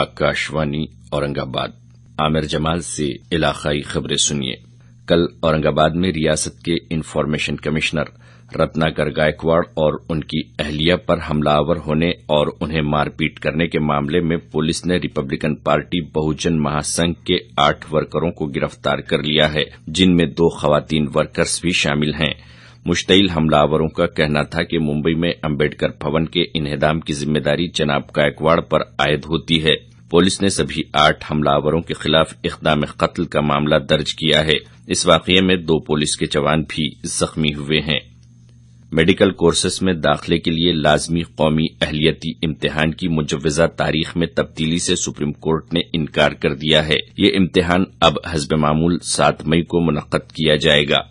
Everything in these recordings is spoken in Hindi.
आकाशवाणी औरंगाबाद आमिर जमाल से इलाकाई खबरें सुनिए कल औरंगाबाद में रियासत के इन्फॉर्मेशन कमिश्नर रत्नाकर गायकवाड़ और उनकी अहलिया पर हमलावर होने और उन्हें मारपीट करने के मामले में पुलिस ने रिपब्लिकन पार्टी बहुजन महासंघ के आठ वर्करों को गिरफ्तार कर लिया है जिनमें दो खवातीन वर्कर्स भी शामिल हैं मुश्तिल हमलावरों का कहना था कि मुंबई में अंबेडकर भवन के इन्हदाम की जिम्मेदारी जनाब गायकवाड़ पर आयद होती है पुलिस ने सभी आठ हमलावरों के खिलाफ इकदाम कत्ल का मामला दर्ज किया है इस वाकये में दो पुलिस के जवान भी जख्मी हुए हैं मेडिकल कोर्सेज में दाखिले के लिए लाजमी कौमी अहलियती इम्तिहान की मुजवजा तारीख में तब्दीली से सुप्रीम कोर्ट ने इनकार कर दिया है ये इम्तिहान अब हजब मामूल सात मई को मुनद किया जाएगा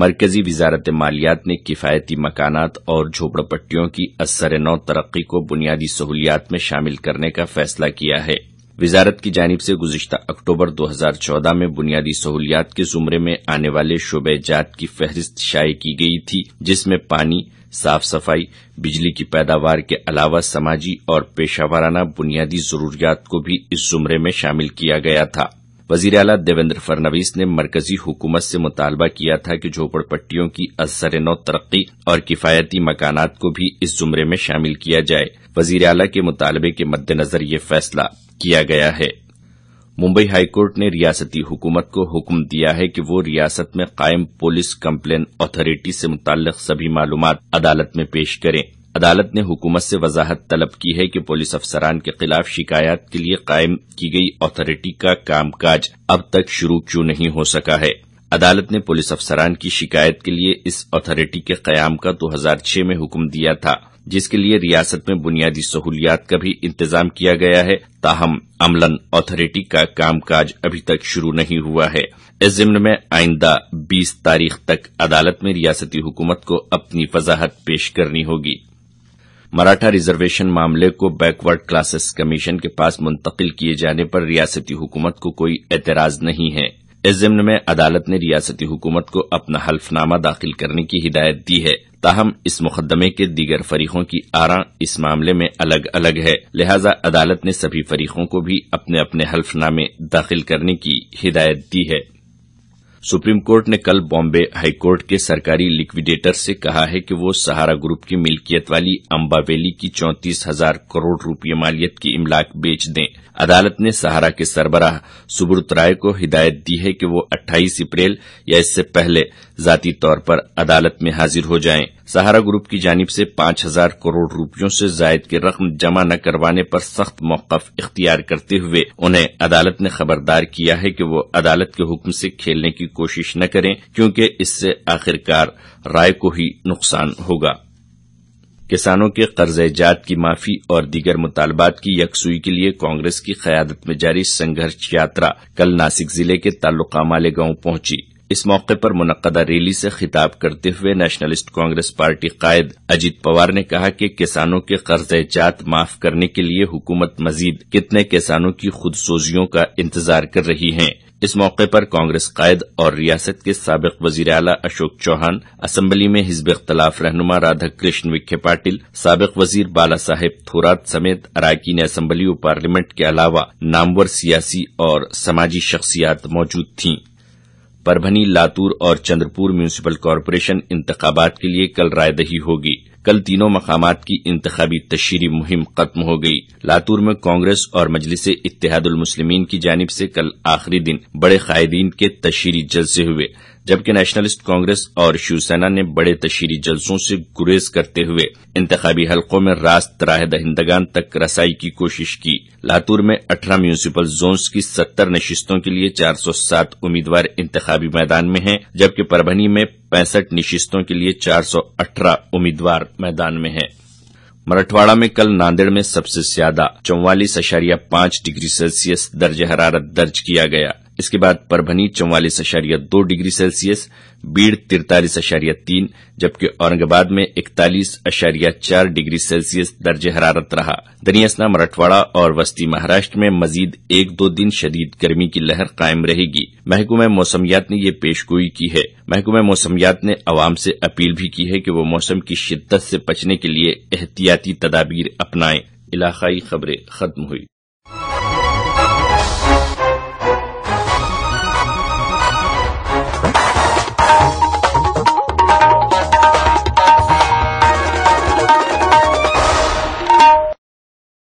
मरकजी वजारत मालियात ने किफ़ायती मकानात और झोपड़पट्टियों की असर नौ तरक्की को बुनियादी सहूलियात में शामिल करने का फैसला किया है वजारत की जानब से गुजशत अक्टूबर 2014 में बुनियादी सहूलियात के जुमरे में आने वाले शुबे जात की फहरिस्त शाये की गई थी जिसमें पानी साफ सफाई बिजली की पैदावार के अलावा समाजी और पेशावराना बुनियादी जरूरियात को भी इस जुमरे में शामिल किया गया था वजीर अला देवेंद्र फडणवीस ने मरकजी हुकूमत से मुतालबा किया था कि झोपड़पट्टियों की असर नौ तरक्की और किफायती मकानात को भी इस जुमरे में शामिल किया जाए वजीर अला के मुतालबे के मद्देनजर यह फैसला किया गया है मुंबई हाईकोर्ट ने रियासती हुकूमत को हुक्म दिया है कि वो रियासत में कायम पुलिस कंप्लेन अथॉरिटी से मुतल सभी मालूम अदालत में पेश करें अदालत ने हुकूमत से वजाहत तलब की है कि पुलिस अफसरान के खिलाफ शिकायत के लिए कायम की गई अथॉरिटी का कामकाज अब तक शुरू क्यों नहीं हो सका है अदालत ने पुलिस अफसरान की शिकायत के लिए इस अथॉरिटी के क्याम का 2006 में हुक्म दिया था जिसके लिए रियासत में बुनियादी सहूलियात का भी इंतजाम किया गया है ताहम अमलन अथॉरिटी का कामकाज अभी तक शुरू नहीं हुआ है इस जिम्न में आइंदा 20 तारीख तक अदालत में रियासती हुकूमत को अपनी वजाहत पेश करनी होगी मराठा रिजर्वेशन मामले को बैकवर्ड क्लासेस कमीशन के पास मुंतकिल किए जाने पर रियासती हुकूमत को कोई एतराज नहीं है इस जिम्न में अदालत ने रियासती हुकूमत को अपना हल्फनामा दाखिल करने की हिदायत दी है ताहम इस मुकदमे के दीगर फरीकों की आरा इस मामले में अलग अलग है लिहाजा अदालत ने सभी फरीकों को भी अपने अपने हल्फनामे दाखिल करने की हिदायत दी है सुप्रीम कोर्ट ने कल बॉम्बे हाईकोर्ट के सरकारी लिक्विडेटर से कहा है कि वो सहारा ग्रुप की मिल्कियत वाली अम्बावेली की चौंतीस हजार करोड़ रूपये मालियत की इमलाक बेच दें अदालत ने सहारा के सरबराह सुब्रत राय को हिदायत दी है कि वो 28 अप्रैल या इससे पहले जाती तौर पर अदालत में हाजिर हो जाएं सहारा ग्रुप की जानब से पांच हजार करोड़ रूपयों से जायद की रकम जमा न करवाने पर सख्त मौकफ इख्तियार करते हुए उन्हें अदालत ने खबरदार किया है कि वो अदालत के हुक्म से खेलने की कोशिश न करें क्योंकि इससे आखिरकार राय को ही नुकसान होगा किसानों के कर्ज जात की माफी और दीगर मुतालबात की यकसुई के लिए कांग्रेस की क्यादत में जारी संघर्ष यात्रा कल नासिक जिले के ताल्लुका माले गांव पहुंची इस मौके पर मुनदा रैली से खिताब करते हुए नेशनलिस्ट कांग्रेस पार्टी कायद अजीत पवार ने कहा कि किसानों के कर्ज जात माफ करने के लिए हुकूमत मजीद कितने किसानों की खुदसोजियों का इंतजार कर रही है इस मौके पर कांग्रेस कायद और रियासत के सबक वजीर अला अशोक चौहान असम्बली में हिजब इख्तलाफ रहनुमा कृष्ण विखे पाटिल सबक वजीर बाला साहेब थोरात समेत अरकान असम्बली व पार्लियामेंट के अलावा नामवर सियासी और समाजी शख्सियात मौजूद थीं परभनी लातूर और चंद्रपुर म्यूनसिपल कॉरपोरेशन इंतबात के लिए कल रायदही होगी कल तीनों मकाम की इंतबी तशहरी मुहिम खत्म हो गई लातूर में कांग्रेस और मजलिस इतिहादुलमसलमिन की जानब से कल आखिरी दिन बड़े कायदीन के तशहरी जलसे हुए जबकि नेशनलिस्ट कांग्रेस और शिवसेना ने बड़े तशहरी जलसों से गुरेज करते हुए इंतबी हलकों में रास्त राह दहिंदगान तक रसाई की कोशिश की लातूर में अठारह म्यूनसिपल जोन्स की सत्तर नशिस्तों के लिए चार सौ सात उम्मीदवार इंतबी मैदान में हैं जबकि परभनी में पैंसठ निशिस्तों के लिए 418 उम्मीदवार मैदान में हैं। मराठवाड़ा में कल नांदेड़ में सबसे ज्यादा चौवालीस अशारिया पांच डिग्री सेल्सियस दर्ज हरारत दर्ज किया गया इसके बाद परभनी चौवालीस अशारिया दो डिग्री सेल्सियस बीड़ तिरतालीस अशारिया तीन जबकि औरंगाबाद में इकतालीस अशारिया चार डिग्री सेल्सियस दर्ज हरारत रहा दनियासना मराठवाड़ा और वस्ती महाराष्ट्र में मजीद एक दो दिन शदीद गर्मी की लहर कायम रहेगी महकुमा मौसमियात ने यह पेशगोई की है महकुमा मौसमियात ने अवाम से अपील भी की है कि वह मौसम की शिद्दत से बचने के लिए एहतियाती तदाबीर अपनाएं इलाकाई खबरें खत्म हुई